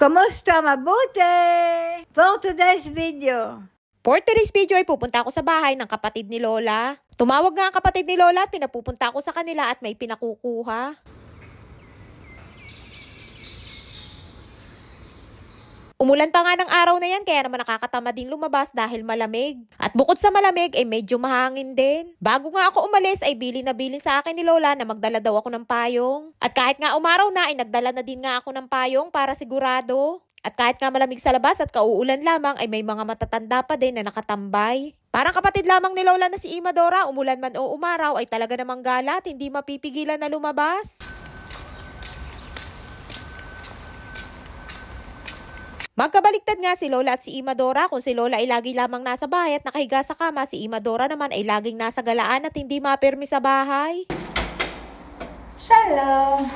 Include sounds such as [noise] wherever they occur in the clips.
Kamusta? Mabuti! For today's video. For today's video ay pupunta ako sa bahay ng kapatid ni Lola. Tumawag nga ang kapatid ni Lola at pinapupunta ako sa kanila at may pinakukuha. Umulan pa nga ng araw na yan kaya naman nakakatama din lumabas dahil malamig. At bukod sa malamig ay eh, medyo mahangin din. Bago nga ako umalis ay bilin na bilin sa akin ni Lola na magdala daw ako ng payong. At kahit nga umaraw na ay nagdala na din nga ako ng payong para sigurado. At kahit nga malamig sa labas at kauulan lamang ay may mga matatanda pa din na nakatambay. Parang kapatid lamang ni Lola na si Imadora, umulan man o umaraw ay talaga namang galat, hindi mapipigilan na lumabas. Magkabaliktad nga si Lola at si Imadora kung si Lola ay lagi lamang nasa bahay at nakahiga sa kama, si Imadora naman ay laging nasa galaan at hindi mapirmi sa bahay. Shalom!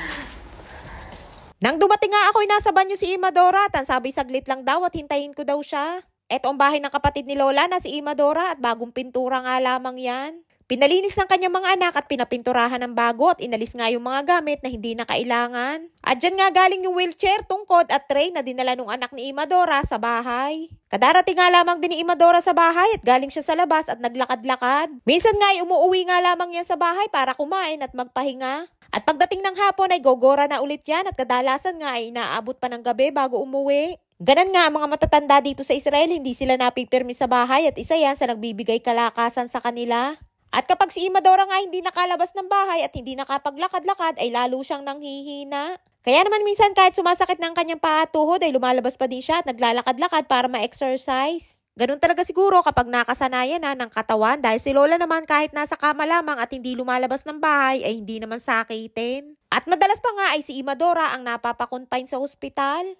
[laughs] Nang dumating nga ay nasa banyo si Imadora at ang sabi saglit lang daw at hintayin ko daw siya. Eto ang bahay ng kapatid ni Lola na si Imadora at bagong pintura nga lamang yan. Pinalinis ng kanyang mga anak at pinapinturahan ng bago at inalis nga yung mga gamit na hindi na kailangan. At dyan nga galing yung wheelchair, tungkod at tray na dinala nung anak ni Imadora sa bahay. Kadarating nga lamang din ni Imadora sa bahay at galing siya sa labas at naglakad-lakad. Minsan nga ay umuwi nga lamang yan sa bahay para kumain at magpahinga. At pagdating ng hapon ay gogora na ulit yan at kadalasan nga ay inaabot pa ng gabi bago umuwi. Ganan nga ang mga matatanda dito sa Israel, hindi sila napipirmi sa bahay at isa yan sa nagbibigay kalakasan sa kanila. At kapag si Imadora nga hindi nakalabas ng bahay at hindi nakapaglakad-lakad ay lalo siyang nanghihina. Kaya naman minsan kahit sumasakit ng kanyang paa at tuhod ay lumalabas pa din siya at naglalakad-lakad para ma-exercise. Ganun talaga siguro kapag nakasanayan na ng katawan dahil si Lola naman kahit nasa kama lamang at hindi lumalabas ng bahay ay hindi naman sakitin. At madalas pa nga ay si Imadora ang napapakonfine sa ospital.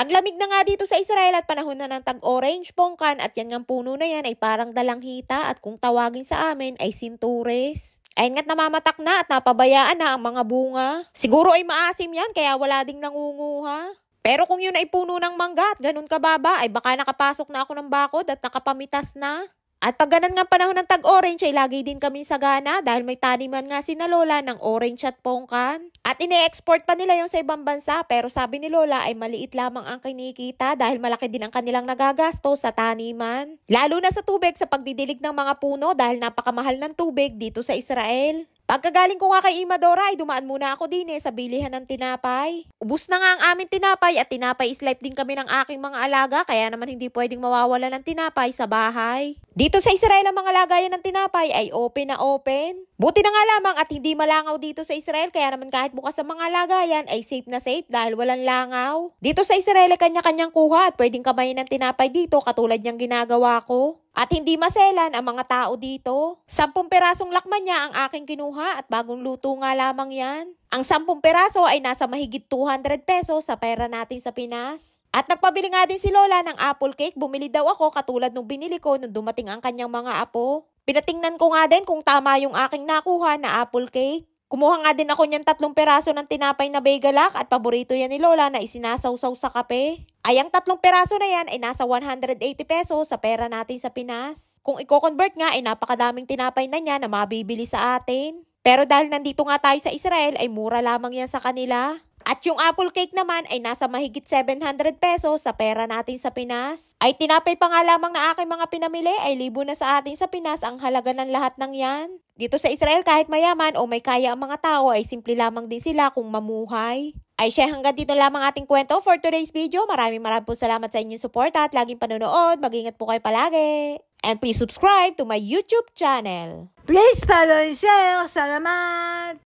Taglamig na nga dito sa Israel at panahon na ng tag-orange pongkan at yan ngang puno na yan ay parang dalanghita at kung tawagin sa amin ay sintures. Ayun nga't namamatak na at napabayaan na ang mga bunga. Siguro ay maasim yan kaya wala ding nangunguha. Pero kung yun ay puno ng mangga at ganun kababa ay baka nakapasok na ako ng bakod at nakapamitas na. At pag ganun nga panahon ng tag-orange ay lagi din kami sagana dahil may taniman nga si na Lola ng orange at pongkan. At ine-export pa nila yung sa ibang bansa pero sabi ni Lola ay maliit lamang ang kinikita dahil malaki din ang kanilang nagagastos sa taniman. Lalo na sa tubig sa pagdidilig ng mga puno dahil napakamahal ng tubig dito sa Israel. Pagkagaling ko nga kay Imadora ay dumaan muna ako din eh sa bilihan ng tinapay. Ubus na nga ang aming tinapay at tinapay is life din kami ng aking mga alaga kaya naman hindi pwedeng mawawala ng tinapay sa bahay. Dito sa Israel ang mga lagayan ng tinapay ay open na open. Buti na nga lamang at hindi malangaw dito sa Israel kaya naman kahit bukas ang mga lagayan ay safe na safe dahil walang langaw. Dito sa Israel ay kanya-kanyang kuha at pwedeng kamayin ng tinapay dito katulad niyang ginagawa ko. At hindi maselan ang mga tao dito. Sampung perasong lakman niya ang aking kinuha at bagong luto nga lamang yan. Ang sampung peraso ay nasa mahigit 200 pesos sa pera natin sa Pinas. At nagpabili nga din si Lola ng apple cake. Bumili daw ako katulad nung binili ko nung dumating ang kanyang mga apo. Pinatingnan ko nga din kung tama yung aking nakuha na apple cake. Kumuha nga din ako niyan tatlong peraso ng tinapay na begalak at paborito yan ni Lola na isinasawsaw sa kape. Ay ang tatlong peraso na yan ay nasa 180 pesos sa pera natin sa Pinas. Kung i-convert nga ay napakadaming tinapay na niya na mabibili sa atin. Pero dahil nandito nga tayo sa Israel ay mura lamang yan sa kanila. At yung apple cake naman ay nasa mahigit 700 pesos sa pera natin sa Pinas. Ay tinapay pa nga lamang na aking mga pinamili ay libo na sa atin sa Pinas ang halaga ng lahat ng yan. Dito sa Israel kahit mayaman o may kaya ang mga tao ay simple lamang din sila kung mamuhay. Ay siya hanggang dito lamang ating kwento for today's video. Maraming maraming po salamat sa inyong support at laging panonood. Magingat po kayo palagi. And please subscribe to my YouTube channel. Please follow and share. Salamat!